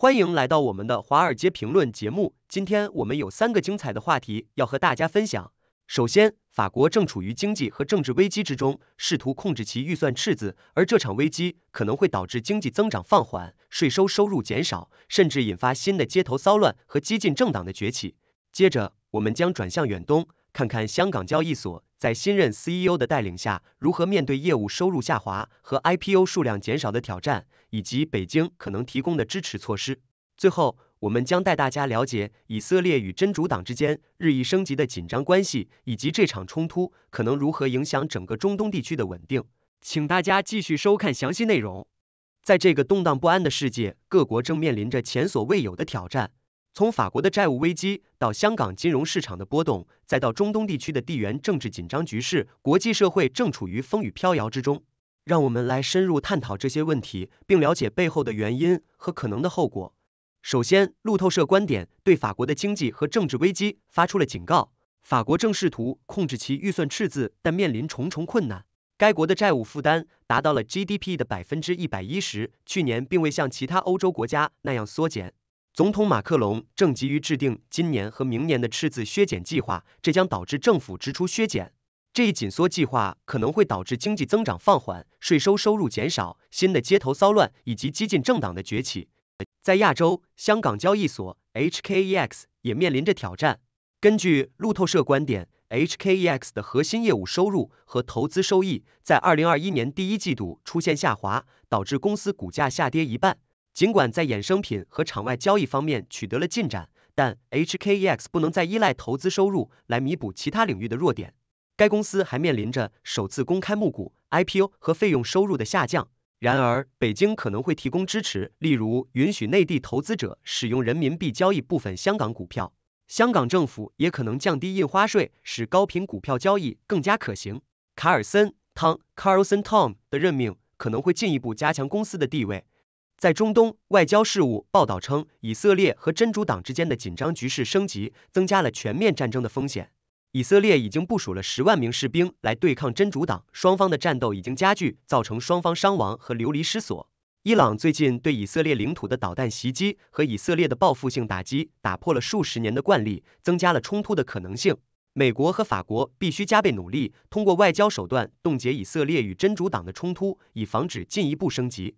欢迎来到我们的《华尔街评论》节目，今天我们有三个精彩的话题要和大家分享。首先，法国正处于经济和政治危机之中，试图控制其预算赤字，而这场危机可能会导致经济增长放缓、税收收入减少，甚至引发新的街头骚乱和激进政党的崛起。接着，我们将转向远东，看看香港交易所在新任 CEO 的带领下如何面对业务收入下滑和 IPO 数量减少的挑战，以及北京可能提供的支持措施。最后，我们将带大家了解以色列与真主党之间日益升级的紧张关系，以及这场冲突可能如何影响整个中东地区的稳定。请大家继续收看详细内容。在这个动荡不安的世界，各国正面临着前所未有的挑战。从法国的债务危机到香港金融市场的波动，再到中东地区的地缘政治紧张局势，国际社会正处于风雨飘摇之中。让我们来深入探讨这些问题，并了解背后的原因和可能的后果。首先，路透社观点对法国的经济和政治危机发出了警告：法国正试图控制其预算赤字，但面临重重困难。该国的债务负担达到了 GDP 的百分之一百一十，去年并未像其他欧洲国家那样缩减。总统马克龙正急于制定今年和明年的赤字削减计划，这将导致政府支出削减。这一紧缩计划可能会导致经济增长放缓、税收收入减少、新的街头骚乱以及激进政党的崛起。在亚洲，香港交易所 （HKEX） 也面临着挑战。根据路透社观点，HKEX 的核心业务收入和投资收益在二零二一年第一季度出现下滑，导致公司股价下跌一半。尽管在衍生品和场外交易方面取得了进展，但 HKEX 不能再依赖投资收入来弥补其他领域的弱点。该公司还面临着首次公开募股 （IPO） 和费用收入的下降。然而，北京可能会提供支持，例如允许内地投资者使用人民币交易部分香港股票。香港政府也可能降低印花税，使高频股票交易更加可行。卡尔森汤 （Carlson Tom） 的任命可能会进一步加强公司的地位。在中东外交事务报道称，以色列和真主党之间的紧张局势升级，增加了全面战争的风险。以色列已经部署了十万名士兵来对抗真主党，双方的战斗已经加剧，造成双方伤亡和流离失所。伊朗最近对以色列领土的导弹袭击和以色列的报复性打击，打破了数十年的惯例，增加了冲突的可能性。美国和法国必须加倍努力，通过外交手段冻结以色列与真主党的冲突，以防止进一步升级。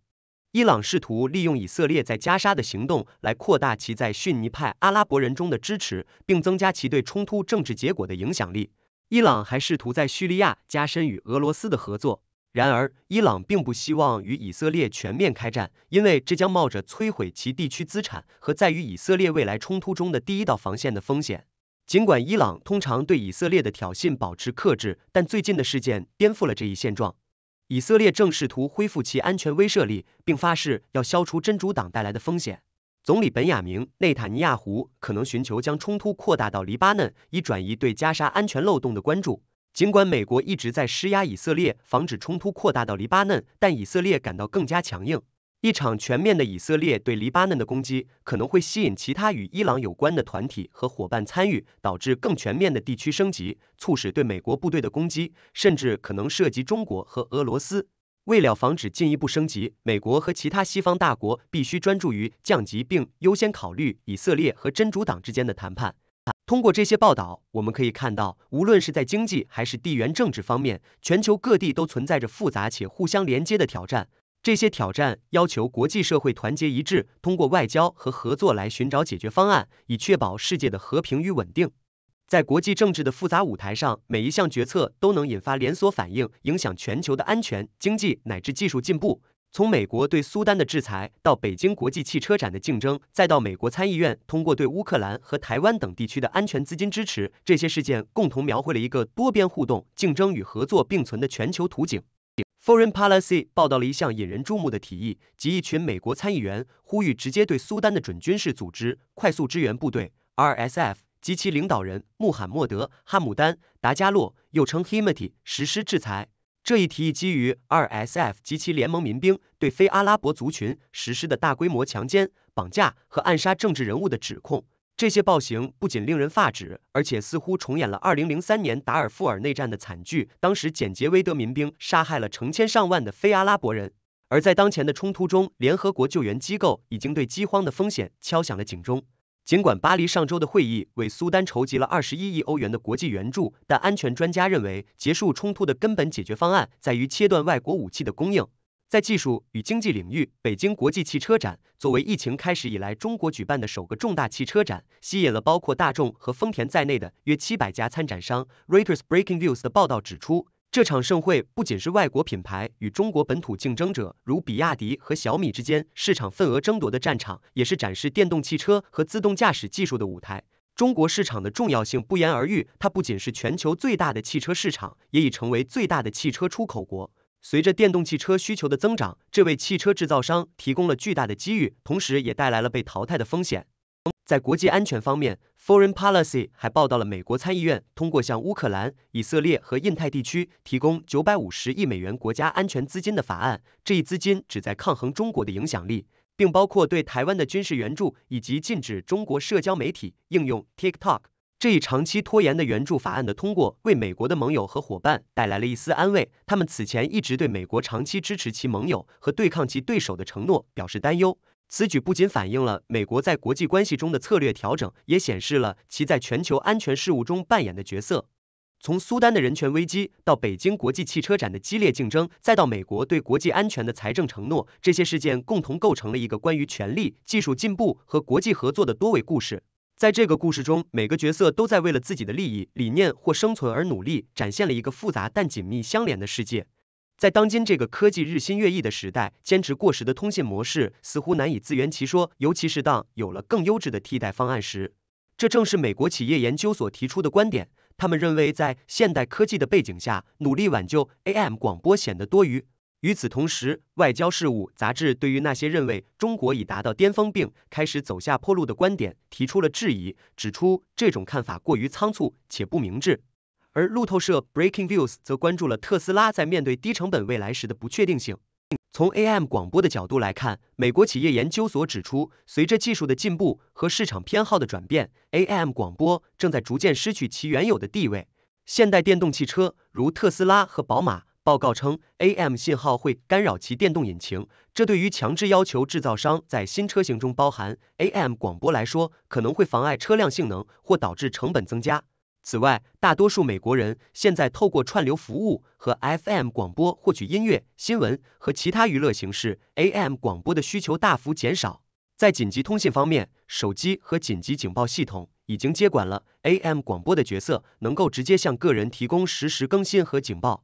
伊朗试图利用以色列在加沙的行动来扩大其在逊尼派阿拉伯人中的支持，并增加其对冲突政治结果的影响力。伊朗还试图在叙利亚加深与俄罗斯的合作。然而，伊朗并不希望与以色列全面开战，因为这将冒着摧毁其地区资产和在与以色列未来冲突中的第一道防线的风险。尽管伊朗通常对以色列的挑衅保持克制，但最近的事件颠覆了这一现状。以色列正试图恢复其安全威慑力，并发誓要消除真主党带来的风险。总理本雅明·内塔尼亚胡可能寻求将冲突扩大到黎巴嫩，以转移对加沙安全漏洞的关注。尽管美国一直在施压以色列，防止冲突扩大到黎巴嫩，但以色列感到更加强硬。一场全面的以色列对黎巴嫩的攻击可能会吸引其他与伊朗有关的团体和伙伴参与，导致更全面的地区升级，促使对美国部队的攻击，甚至可能涉及中国和俄罗斯。为了防止进一步升级，美国和其他西方大国必须专注于降级，并优先考虑以色列和真主党之间的谈判。通过这些报道，我们可以看到，无论是在经济还是地缘政治方面，全球各地都存在着复杂且互相连接的挑战。这些挑战要求国际社会团结一致，通过外交和合作来寻找解决方案，以确保世界的和平与稳定。在国际政治的复杂舞台上，每一项决策都能引发连锁反应，影响全球的安全、经济乃至技术进步。从美国对苏丹的制裁，到北京国际汽车展的竞争，再到美国参议院通过对乌克兰和台湾等地区的安全资金支持，这些事件共同描绘了一个多边互动、竞争与合作并存的全球图景。Foreign Policy 报道了一项引人注目的提议，及一群美国参议员呼吁直接对苏丹的准军事组织快速支援部队 （RSF） 及其领导人穆罕默德·哈姆丹·达加洛（又称 h i m t i 实施制裁。这一提议基于 RSF 及其联盟民兵对非阿拉伯族群实施的大规模强奸、绑架和暗杀政治人物的指控。这些暴行不仅令人发指，而且似乎重演了二零零三年达尔富尔内战的惨剧。当时，简杰维德民兵杀害了成千上万的非阿拉伯人。而在当前的冲突中，联合国救援机构已经对饥荒的风险敲响了警钟。尽管巴黎上周的会议为苏丹筹集了二十一亿欧元的国际援助，但安全专家认为，结束冲突的根本解决方案在于切断外国武器的供应。在技术与经济领域，北京国际汽车展作为疫情开始以来中国举办的首个重大汽车展，吸引了包括大众和丰田在内的约七百家参展商。Reuters Breaking News 的报道指出，这场盛会不仅是外国品牌与中国本土竞争者如比亚迪和小米之间市场份额争夺的战场，也是展示电动汽车和自动驾驶技术的舞台。中国市场的重要性不言而喻，它不仅是全球最大的汽车市场，也已成为最大的汽车出口国。随着电动汽车需求的增长，这为汽车制造商提供了巨大的机遇，同时也带来了被淘汰的风险。在国际安全方面，Foreign Policy 还报道了美国参议院通过向乌克兰、以色列和印太地区提供九百五十亿美元国家安全资金的法案。这一资金旨在抗衡中国的影响力，并包括对台湾的军事援助以及禁止中国社交媒体应用 TikTok。这一长期拖延的援助法案的通过，为美国的盟友和伙伴带来了一丝安慰。他们此前一直对美国长期支持其盟友和对抗其对手的承诺表示担忧。此举不仅反映了美国在国际关系中的策略调整，也显示了其在全球安全事务中扮演的角色。从苏丹的人权危机到北京国际汽车展的激烈竞争，再到美国对国际安全的财政承诺，这些事件共同构成了一个关于权力、技术进步和国际合作的多维故事。在这个故事中，每个角色都在为了自己的利益、理念或生存而努力，展现了一个复杂但紧密相连的世界。在当今这个科技日新月异的时代，坚持过时的通信模式似乎难以自圆其说，尤其是当有了更优质的替代方案时。这正是美国企业研究所提出的观点。他们认为，在现代科技的背景下，努力挽救 AM 广播显得多余。与此同时，《外交事务》杂志对于那些认为中国已达到巅峰并开始走下坡路的观点提出了质疑，指出这种看法过于仓促且不明智。而路透社《Breaking Views》则关注了特斯拉在面对低成本未来时的不确定性。从 AM 广播的角度来看，美国企业研究所指出，随着技术的进步和市场偏好的转变，AM 广播正在逐渐失去其原有的地位。现代电动汽车，如特斯拉和宝马。报告称，AM 信号会干扰其电动引擎，这对于强制要求制造商在新车型中包含 AM 广播来说，可能会妨碍车辆性能或导致成本增加。此外，大多数美国人现在透过串流服务和 FM 广播获取音乐、新闻和其他娱乐形式，AM 广播的需求大幅减少。在紧急通信方面，手机和紧急警报系统已经接管了 AM 广播的角色，能够直接向个人提供实时更新和警报。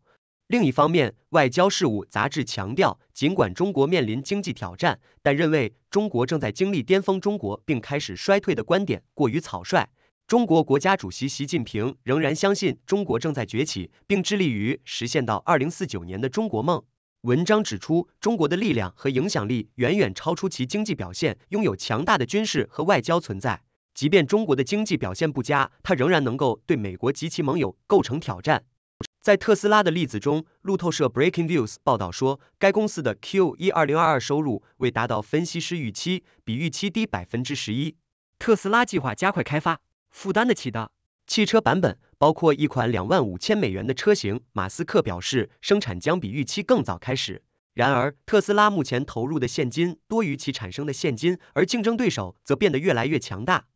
另一方面，《外交事务》杂志强调，尽管中国面临经济挑战，但认为中国正在经历“巅峰中国”并开始衰退的观点过于草率。中国国家主席习近平仍然相信中国正在崛起，并致力于实现到二零四九年的中国梦。文章指出，中国的力量和影响力远远超出其经济表现，拥有强大的军事和外交存在。即便中国的经济表现不佳，它仍然能够对美国及其盟友构成挑战。在特斯拉的例子中，路透社 Breaking News 报道说，该公司的 Q1 2022收入未达到分析师预期，比预期低百分之十一。特斯拉计划加快开发负担得起的汽车版本，包括一款两万五千美元的车型。马斯克表示，生产将比预期更早开始。然而，特斯拉目前投入的现金多于其产生的现金，而竞争对手则变得越来越强大。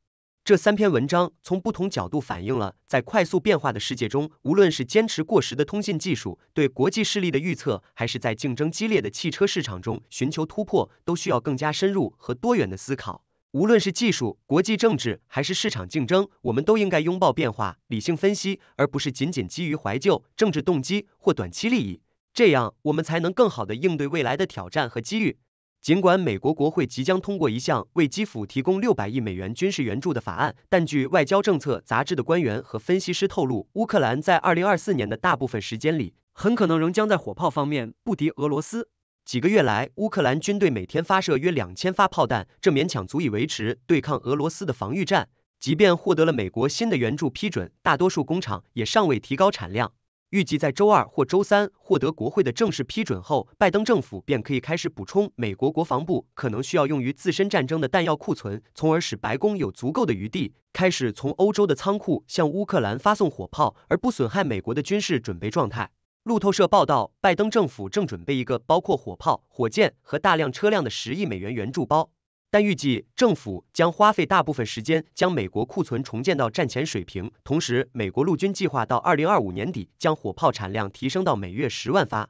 这三篇文章从不同角度反映了，在快速变化的世界中，无论是坚持过时的通信技术对国际势力的预测，还是在竞争激烈的汽车市场中寻求突破，都需要更加深入和多元的思考。无论是技术、国际政治还是市场竞争，我们都应该拥抱变化，理性分析，而不是仅仅基于怀旧、政治动机或短期利益。这样，我们才能更好地应对未来的挑战和机遇。尽管美国国会即将通过一项为基辅提供六百亿美元军事援助的法案，但据《外交政策》杂志的官员和分析师透露，乌克兰在2024年的大部分时间里，很可能仍将在火炮方面不敌俄罗斯。几个月来，乌克兰军队每天发射约两千发炮弹，这勉强足以维持对抗俄罗斯的防御战。即便获得了美国新的援助批准，大多数工厂也尚未提高产量。预计在周二或周三获得国会的正式批准后，拜登政府便可以开始补充美国国防部可能需要用于自身战争的弹药库存，从而使白宫有足够的余地开始从欧洲的仓库向乌克兰发送火炮，而不损害美国的军事准备状态。路透社报道，拜登政府正准备一个包括火炮、火箭和大量车辆的十亿美元援助包。但预计政府将花费大部分时间将美国库存重建到战前水平，同时美国陆军计划到2025年底将火炮产量提升到每月10万发。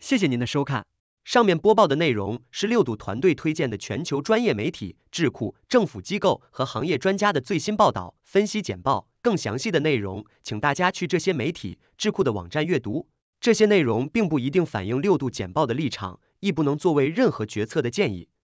谢谢您的收看，上面播报的内容是六度团队推荐的全球专业媒体、智库、政府机构和行业专家的最新报道、分析简报。更详细的内容，请大家去这些媒体、智库的网站阅读。这些内容并不一定反映六度简报的立场，亦不能作为任何决策的建议。